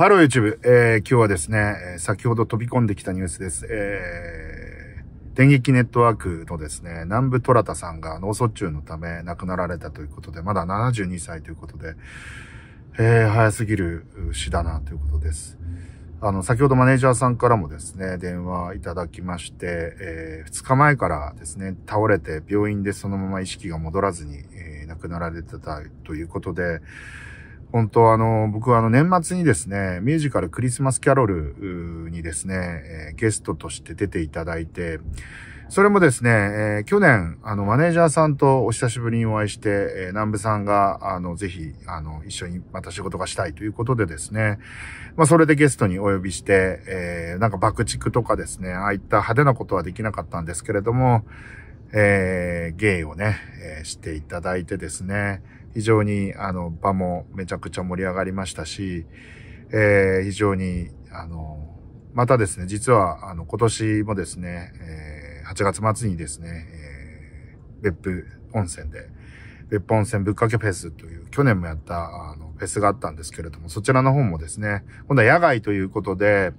ハロー YouTube、えー、今日はですね、先ほど飛び込んできたニュースです。えー、電撃ネットワークのですね、南部トラタさんが脳卒中のため亡くなられたということで、まだ72歳ということで、えー、早すぎる死だなということです。あの、先ほどマネージャーさんからもですね、電話いただきまして、えー、2日前からですね、倒れて病院でそのまま意識が戻らずに、えー、亡くなられてたということで、本当あの、僕はあの年末にですね、ミュージカルクリスマスキャロルにですね、えゲストとして出ていただいて、それもですね、え去年、あの、マネージャーさんとお久しぶりにお会いして、え南部さんが、あの、ぜひ、あの、一緒にまた仕事がしたいということでですね、まあ、それでゲストにお呼びして、えなんか爆竹とかですね、ああいった派手なことはできなかったんですけれども、えー、芸をね、えしていただいてですね、非常にあの場もめちゃくちゃ盛り上がりましたし、えー、非常にあの、またですね、実はあの今年もですね、えー、8月末にですね、えー、別府温泉で、別府温泉ぶっかけフェスという去年もやったあのフェスがあったんですけれども、そちらの方もですね、今度は野外ということで、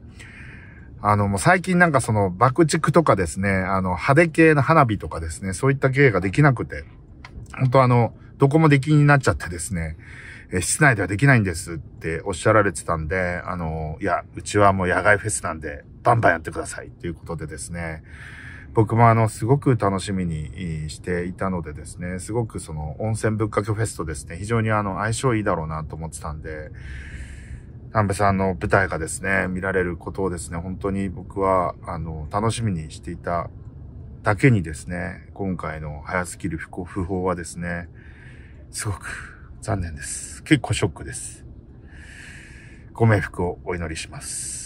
あの、もう最近なんかその爆竹とかですね、あの、派手系の花火とかですね、そういった系ができなくて、本当あの、どこも出禁になっちゃってですね、え室内ではできないんですっておっしゃられてたんで、あの、いや、うちはもう野外フェスなんで、バンバンやってくださいっていうことでですね、僕もあの、すごく楽しみにしていたのでですね、すごくその温泉ぶっかけフェスとですね、非常にあの、相性いいだろうなと思ってたんで、南部さんの舞台がですね、見られることをですね、本当に僕は、あの、楽しみにしていただけにですね、今回の早すぎる不幸不法はですね、すごく残念です。結構ショックです。ご冥福をお祈りします。